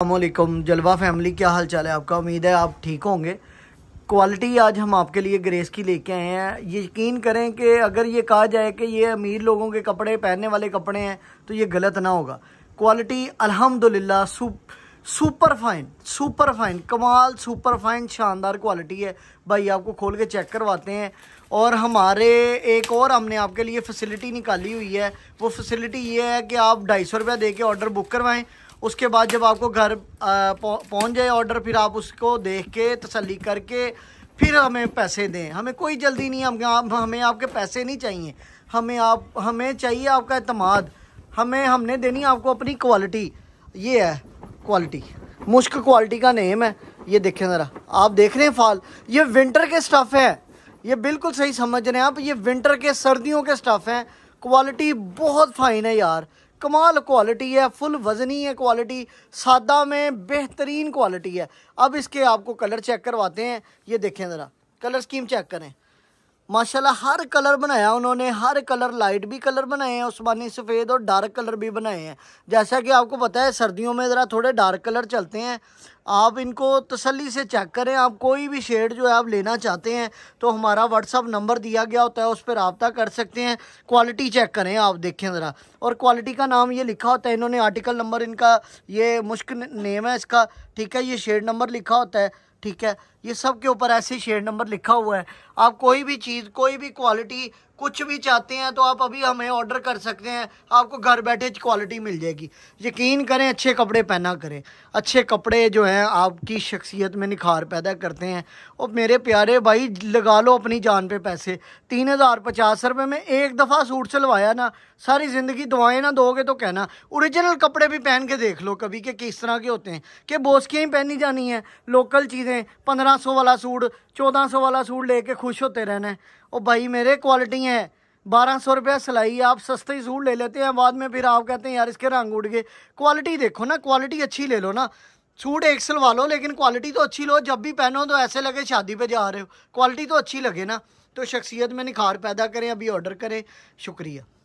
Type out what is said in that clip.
السلام علیکم جلوہ فیملی کیا حال چال ہے آپ کا امید ہے آپ ٹھیک ہوں گے کوالٹی آج ہم آپ کے لیے گریس کی لے کے آئے ہیں یقین کریں کہ اگر یہ کہا جائے کہ یہ امیر لوگوں کے کپڑے پہننے والے کپڑے ہیں تو یہ غلط نہ ہوگا کوالٹی الحمدللہ super super fine super fine کمال سپر فائن شاندار کوالٹی ہے بھائی آپ کو کھول کے چیک کرواتے ہیں اور ہمارے ایک اور ہم نے آپ کے لیے فسیلٹی نکالی ہوئی ہے وہ فسیلٹی یہ ہے کہ آپ ڈھائی سو روپیہ دے کے آرڈر بک کروائیں اس کے بعد جب آپ کو گھر پہنچ جائے آرڈر پھر آپ اس کو دیکھ کے تسلی کر کے پھر ہمیں پیسے دیں ہمیں کوئی جلدی نہیں ہمیں آپ کے پیسے نہیں چاہیے ہمیں آپ ہمیں چاہیے آپ کا اعتماد ہمیں ہم نے دینی آپ کو اپنی کوالٹی یہ ہے کوالٹی مشک کوالٹی کا نیم ہے یہ دیکھیں ذرا آپ دیکھ رہے ہیں فال یہ ونٹر کے سٹف ہیں یہ بالکل صحیح سمجھ رہے ہیں آپ یہ ونٹر کے سردیوں کے سٹف ہیں کوالٹی بہت فائن ہے یار کمال کوالٹی ہے فل وزنی ہے کوالٹی سادہ میں بہترین کوالٹی ہے اب اس کے آپ کو کلر چیک کرواتے ہیں یہ دیکھیں ذرا کلر سکیم چیک کریں ماشاءاللہ ہر کلر بنایا انہوں نے ہر کلر لائٹ بھی کلر بنائے ہیں عثمانی سفید اور ڈارک کلر بھی بنائے ہیں جیسا کہ آپ کو پتہ ہے سردیوں میں ذرا تھوڑے ڈارک کلر چلتے ہیں آپ ان کو تسلی سے چیک کریں آپ کوئی بھی شیڈ جو ہے آپ لینا چاہتے ہیں تو ہمارا واٹس اپ نمبر دیا گیا ہوتا ہے اس پہ رابطہ کر سکتے ہیں کوالٹی چیک کریں آپ دیکھیں ذرا اور کوالٹی کا نام یہ لکھا ہوتا ہے انہوں نے آرٹیکل نمبر ان کا یہ مشک نیم ہے اس کا ٹھیک ہے یہ شیڈ نمبر لکھا ہوتا ہے ٹھیک ہے یہ سب کے اوپر ایسے شیڈ نمبر لکھا ہوا ہے آپ کوئی بھی چیز کوئی بھی کوالٹی کچھ بھی چاہتے ہیں تو آپ ابھی ہمیں آرڈر کر سکتے ہیں آپ کو گھر بیٹھے کوالٹی مل جائے گی یقین کریں اچھے کپڑے پہنا کریں اچھے کپڑے جو ہیں آپ کی شخصیت میں نکھار پیدا کرتے ہیں اور میرے پیارے بھائی لگا لو اپنی جان پہ پیسے تین ہزار پچاس روپے میں ایک دفعہ سوٹ سلوایا نا ساری زندگی دعائیں نہ دو گے تو کہنا اوریجنل کپڑے بھی پہن کے دیکھ لو کبھی کہ کس طرح کے ہوتے ہیں کہ بوسکیاں ہی پہنی جانی ہیں لوکل چیزیں پندرہ سو والا سوٹ چودہ سو والا سوٹ لے کے خوش ہوتے رہنے او بھائی میرے کوالٹی ہیں بارہ سو روپیہ سلائی آپ سستے ہی سوٹ لے لیتے ہیں بعد میں پھر آپ کہتے ہیں یار اس کے رنگ اڑ گئے کوالٹی دیکھو نا کوالٹی اچھی لے لو نا سوٹ ایک سلوا لو لیکن کوالٹی تو اچھی لو جب بھی پہنو تو ایسے لگے شادی پہ جا رہے ہو کوالٹی تو اچھی لگے نا تو شخصیت میں نکھار پیدا کریں ابھی آرڈر کریں شکریہ